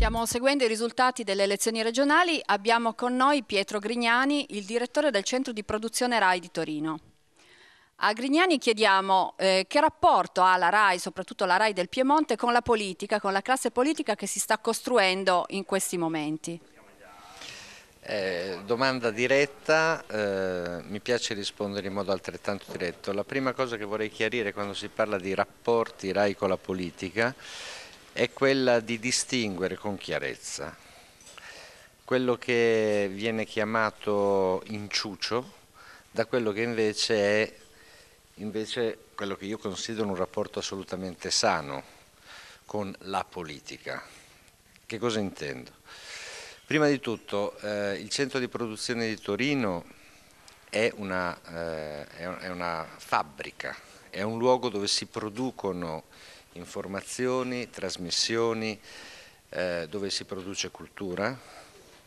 Stiamo seguendo i risultati delle elezioni regionali. Abbiamo con noi Pietro Grignani, il direttore del Centro di Produzione RAI di Torino. A Grignani chiediamo eh, che rapporto ha la RAI, soprattutto la RAI del Piemonte, con la politica, con la classe politica che si sta costruendo in questi momenti. Eh, domanda diretta, eh, mi piace rispondere in modo altrettanto diretto. La prima cosa che vorrei chiarire quando si parla di rapporti RAI con la politica è quella di distinguere con chiarezza quello che viene chiamato inciucio da quello che invece è invece quello che io considero un rapporto assolutamente sano con la politica. Che cosa intendo? Prima di tutto eh, il centro di produzione di Torino è una, eh, è una fabbrica, è un luogo dove si producono informazioni, trasmissioni, eh, dove si produce cultura,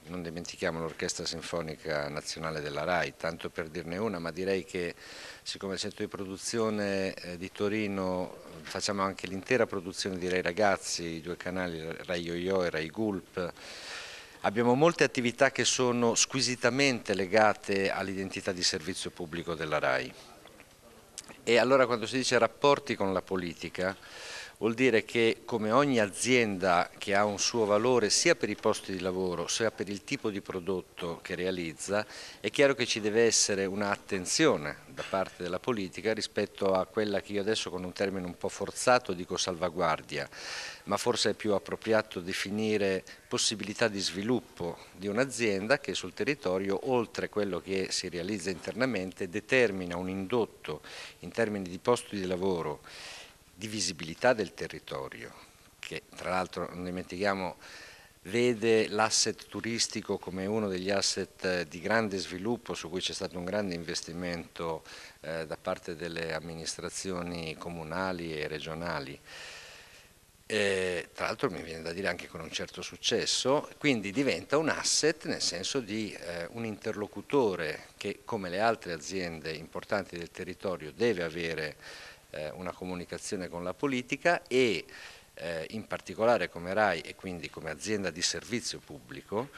non dimentichiamo l'Orchestra Sinfonica Nazionale della RAI, tanto per dirne una, ma direi che siccome il centro di produzione eh, di Torino facciamo anche l'intera produzione di RAI Ragazzi, i due canali RAI Yo-Yo e RAI Gulp, abbiamo molte attività che sono squisitamente legate all'identità di servizio pubblico della RAI. E allora quando si dice rapporti con la politica, Vuol dire che come ogni azienda che ha un suo valore sia per i posti di lavoro sia per il tipo di prodotto che realizza, è chiaro che ci deve essere un'attenzione da parte della politica rispetto a quella che io adesso con un termine un po' forzato dico salvaguardia, ma forse è più appropriato definire possibilità di sviluppo di un'azienda che sul territorio, oltre quello che si realizza internamente, determina un indotto in termini di posti di lavoro divisibilità del territorio, che tra l'altro non dimentichiamo vede l'asset turistico come uno degli asset eh, di grande sviluppo su cui c'è stato un grande investimento eh, da parte delle amministrazioni comunali e regionali. E, tra l'altro mi viene da dire anche con un certo successo, quindi diventa un asset nel senso di eh, un interlocutore che come le altre aziende importanti del territorio deve avere eh, una comunicazione con la politica e eh, in particolare come RAI e quindi come azienda di servizio pubblico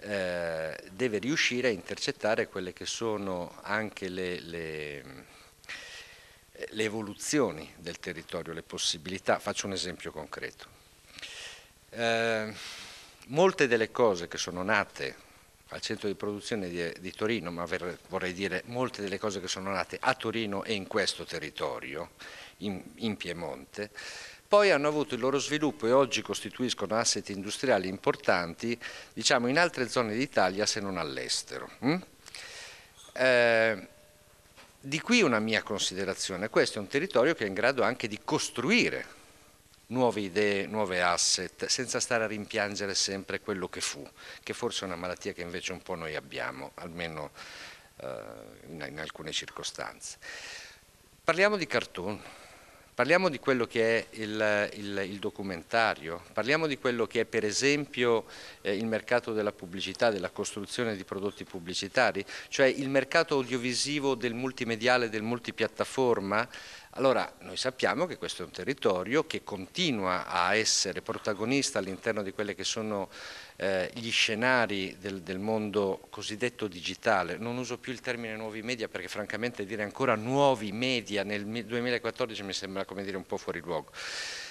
eh, deve riuscire a intercettare quelle che sono anche le, le, le evoluzioni del territorio, le possibilità. Faccio un esempio concreto. Eh, molte delle cose che sono nate al centro di produzione di, di Torino, ma ver, vorrei dire molte delle cose che sono nate a Torino e in questo territorio, in, in Piemonte, poi hanno avuto il loro sviluppo e oggi costituiscono asset industriali importanti diciamo, in altre zone d'Italia se non all'estero. Mm? Eh, di qui una mia considerazione, questo è un territorio che è in grado anche di costruire nuove idee, nuove asset, senza stare a rimpiangere sempre quello che fu, che forse è una malattia che invece un po' noi abbiamo, almeno eh, in, in alcune circostanze. Parliamo di cartoon, parliamo di quello che è il, il, il, documentario, parliamo di quello che è per esempio eh, il mercato della pubblicità, della costruzione di prodotti pubblicitari, cioè il mercato audiovisivo del multimediale, del multipiattaforma allora noi sappiamo che questo è un territorio che continua a essere protagonista all'interno di quelli che sono eh, gli scenari del, del, mondo cosiddetto digitale. Non uso più il termine nuovi media perché francamente dire ancora nuovi media nel 2014 mi sembra come dire un po' fuori luogo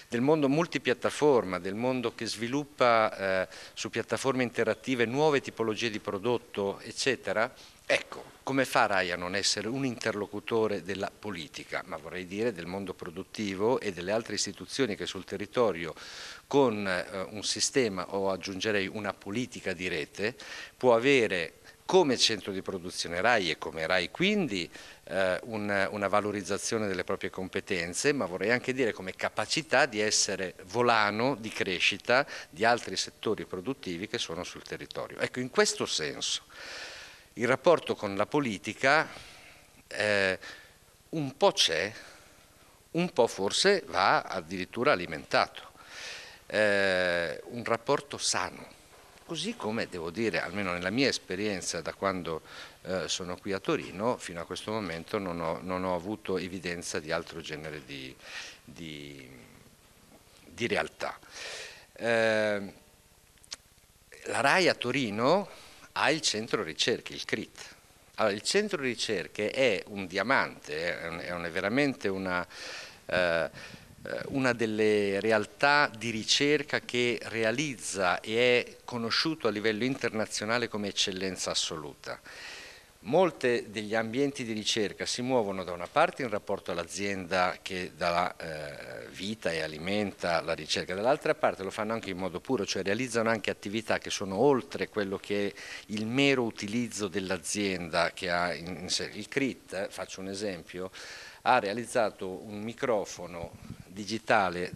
del mondo multipiattaforma, del mondo che sviluppa eh, su piattaforme interattive nuove tipologie di prodotto, eccetera, ecco, come fa Rai a non essere un interlocutore della politica, ma vorrei dire del mondo produttivo e delle altre istituzioni che sul territorio con eh, un sistema o aggiungerei una politica di rete può avere come centro di produzione RAI e come RAI quindi eh, un, una valorizzazione delle proprie competenze, ma vorrei anche dire come capacità di essere volano di crescita di altri settori produttivi che sono sul territorio. Ecco, in questo senso il rapporto con la politica eh, un po' c'è, un po' forse va addirittura alimentato, eh, un rapporto sano Così come devo dire, almeno nella mia esperienza da quando eh, sono qui a Torino, fino a questo momento non ho, non ho avuto evidenza di altro genere di, di, di realtà. Eh, la RAI a Torino ha il centro ricerche, il CRIT. Allora, il centro ricerche è un diamante, è, un, è veramente una... Eh, eh, una delle realtà di ricerca che realizza e è conosciuto a livello internazionale come eccellenza assoluta. Molte degli ambienti di ricerca si muovono da una parte in rapporto all'azienda che dà eh, vita e alimenta la ricerca, dall'altra parte lo fanno anche in modo puro, cioè realizzano anche attività che sono oltre quello che è il mero utilizzo dell'azienda che ha in sé. Il CRIT, eh, faccio un esempio, ha realizzato un microfono digitale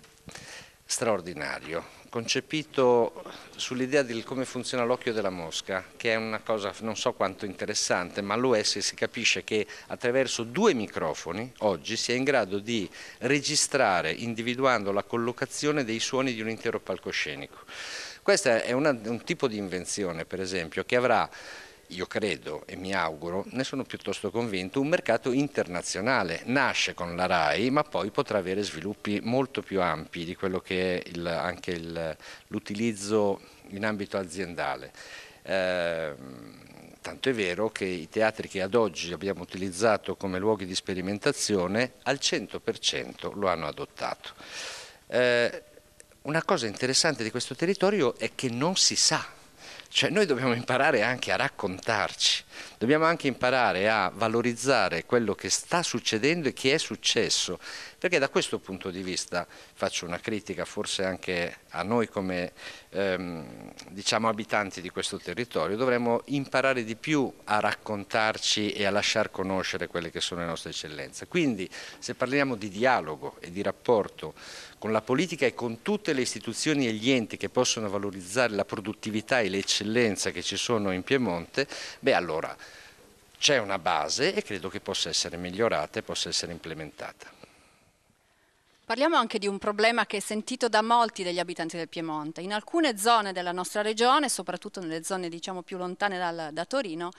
straordinario, concepito sull'idea di come funziona l'occhio della mosca, che è una cosa non so quanto interessante, ma lo è se si capisce che attraverso due microfoni oggi si è in grado di registrare, individuando la collocazione dei suoni di un intero palcoscenico. Questo è una, un tipo di invenzione, per esempio, che avrà io credo e mi auguro, ne sono piuttosto convinto, un mercato internazionale. Nasce con la RAI, ma poi potrà avere sviluppi molto più ampi di quello che è il, anche l'utilizzo in ambito aziendale. Eh, tanto è vero che i teatri che ad oggi abbiamo utilizzato come luoghi di sperimentazione al 100% lo hanno adottato. Eh, una cosa interessante di questo territorio è che non si sa cioè noi dobbiamo imparare anche a raccontarci Dobbiamo anche imparare a valorizzare quello che sta succedendo e che è successo, perché da questo punto di vista faccio una critica forse anche a noi come ehm, diciamo, abitanti di questo territorio, dovremmo imparare di più a raccontarci e a lasciar conoscere quelle che sono le nostre eccellenze. Quindi se parliamo di dialogo e di rapporto con la politica e con tutte le istituzioni e gli enti che possono valorizzare la produttività e l'eccellenza che ci sono in Piemonte, beh allora c'è una base e credo che possa essere migliorata e possa essere implementata. Parliamo anche di un problema che è sentito da molti degli abitanti del Piemonte. In alcune zone della nostra regione, soprattutto nelle zone diciamo, più lontane dal, da Torino,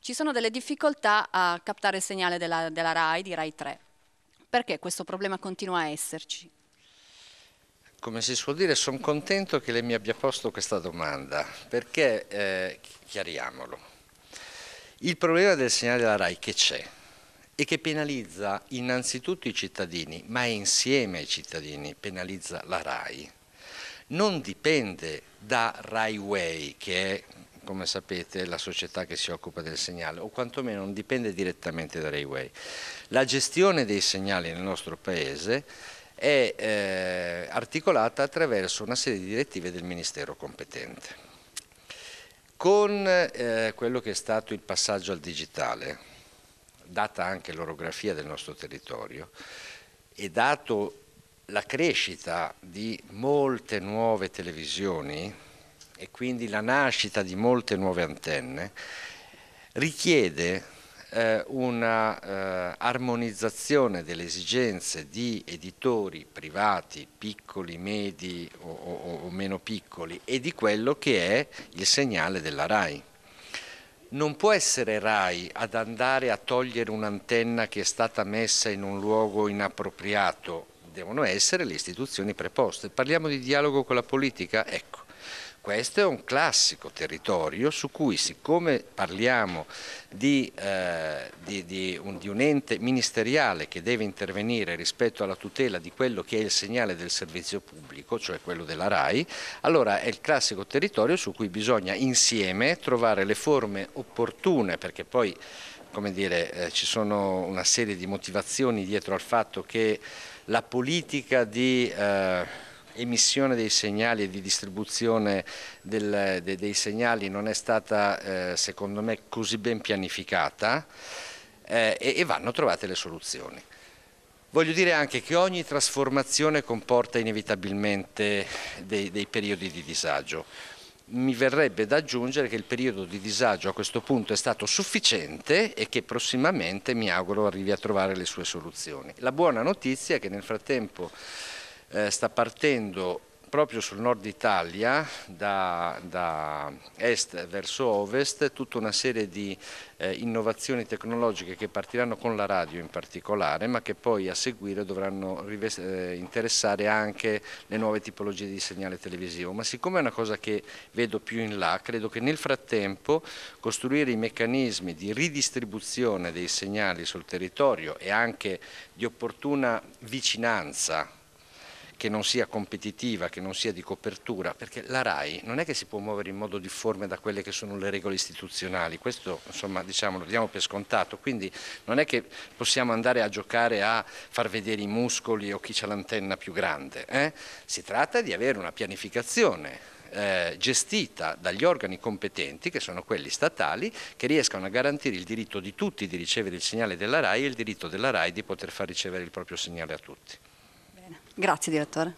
ci sono delle difficoltà a captare il segnale della, della RAI, di RAI 3. Perché questo problema continua a esserci? Come si suol dire, sono contento che lei mi abbia posto questa domanda, perché eh, chiariamolo. Il problema del segnale della RAI che c'è e che penalizza innanzitutto i cittadini, ma insieme ai cittadini penalizza la RAI, non dipende da RaiWay, che è, come sapete, la società che si occupa del segnale, o quantomeno non dipende direttamente da RaiWay. La gestione dei segnali nel nostro Paese è eh, articolata attraverso una serie di direttive del Ministero competente con eh, quello che è stato il passaggio al digitale, data anche l'orografia del nostro territorio e dato la crescita di molte nuove televisioni e quindi la nascita di molte nuove antenne, richiede eh, una eh, armonizzazione delle esigenze di editori privati, piccoli, medi o, o, o meno piccoli, e di quello che è il segnale della RAI. Non può essere RAI ad andare a togliere un'antenna che è stata messa in un luogo inappropriato, devono essere le istituzioni preposte. Parliamo di dialogo con la politica? Ecco, questo è un classico territorio su cui siccome parliamo di, eh, di, di, un, di, un, ente ministeriale che deve intervenire rispetto alla tutela di quello che è il segnale del servizio pubblico, cioè quello della RAI, allora è il classico territorio su cui bisogna insieme trovare le forme opportune perché poi come dire, eh, ci sono una serie di motivazioni dietro al fatto che la politica di... Eh, emissione dei segnali e di distribuzione del, de, dei segnali non è stata eh, secondo me così ben pianificata eh, e, e vanno trovate le soluzioni. Voglio dire anche che ogni trasformazione comporta inevitabilmente dei, dei, periodi di disagio. Mi verrebbe da aggiungere che il periodo di disagio a questo punto è stato sufficiente e che prossimamente mi auguro arrivi a trovare le sue soluzioni. La buona notizia è che nel frattempo eh, sta partendo proprio sul nord Italia, da, da, est verso ovest, tutta una serie di eh, innovazioni tecnologiche che partiranno con la radio in particolare, ma che poi a seguire dovranno eh, interessare anche le nuove tipologie di segnale televisivo. Ma siccome è una cosa che vedo più in là, credo che nel frattempo costruire i meccanismi di ridistribuzione dei segnali sul territorio e anche di opportuna vicinanza che non sia competitiva, che non sia di copertura, perché la RAI non è che si può muovere in modo difforme da quelle che sono le regole istituzionali, questo insomma diciamo, lo diamo per scontato, quindi non è che possiamo andare a giocare a far vedere i muscoli o chi ha l'antenna più grande, eh? si tratta di avere una pianificazione eh, gestita dagli organi competenti, che sono quelli statali, che riescano a garantire il diritto di tutti di ricevere il segnale della RAI e il diritto della RAI di poter far ricevere il proprio segnale a tutti. Grazie direttore.